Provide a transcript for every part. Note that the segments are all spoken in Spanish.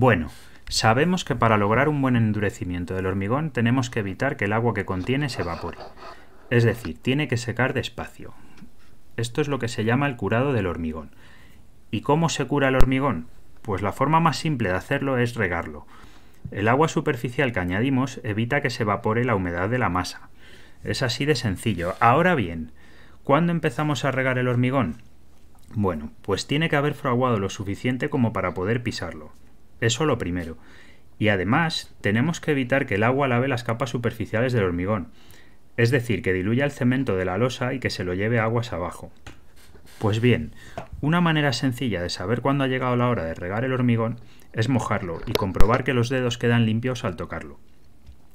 Bueno, sabemos que para lograr un buen endurecimiento del hormigón tenemos que evitar que el agua que contiene se evapore. Es decir, tiene que secar despacio. Esto es lo que se llama el curado del hormigón. ¿Y cómo se cura el hormigón? Pues la forma más simple de hacerlo es regarlo. El agua superficial que añadimos evita que se evapore la humedad de la masa. Es así de sencillo. Ahora bien, ¿cuándo empezamos a regar el hormigón? Bueno, pues tiene que haber fraguado lo suficiente como para poder pisarlo. Eso lo primero. Y además, tenemos que evitar que el agua lave las capas superficiales del hormigón, es decir, que diluya el cemento de la losa y que se lo lleve aguas abajo. Pues bien, una manera sencilla de saber cuándo ha llegado la hora de regar el hormigón es mojarlo y comprobar que los dedos quedan limpios al tocarlo.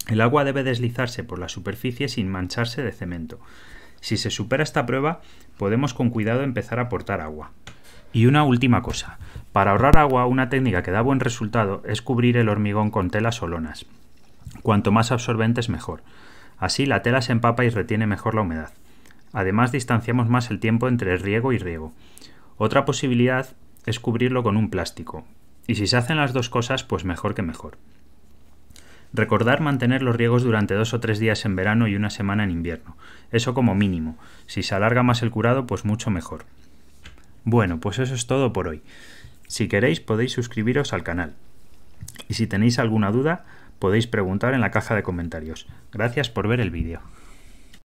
El agua debe deslizarse por la superficie sin mancharse de cemento. Si se supera esta prueba, podemos con cuidado empezar a aportar agua. Y una última cosa, para ahorrar agua, una técnica que da buen resultado es cubrir el hormigón con telas o lonas. Cuanto más absorbentes mejor. Así la tela se empapa y retiene mejor la humedad. Además distanciamos más el tiempo entre riego y riego. Otra posibilidad es cubrirlo con un plástico. Y si se hacen las dos cosas, pues mejor que mejor. Recordar mantener los riegos durante dos o tres días en verano y una semana en invierno. Eso como mínimo. Si se alarga más el curado, pues mucho mejor. Bueno, pues eso es todo por hoy. Si queréis podéis suscribiros al canal. Y si tenéis alguna duda podéis preguntar en la caja de comentarios. Gracias por ver el vídeo.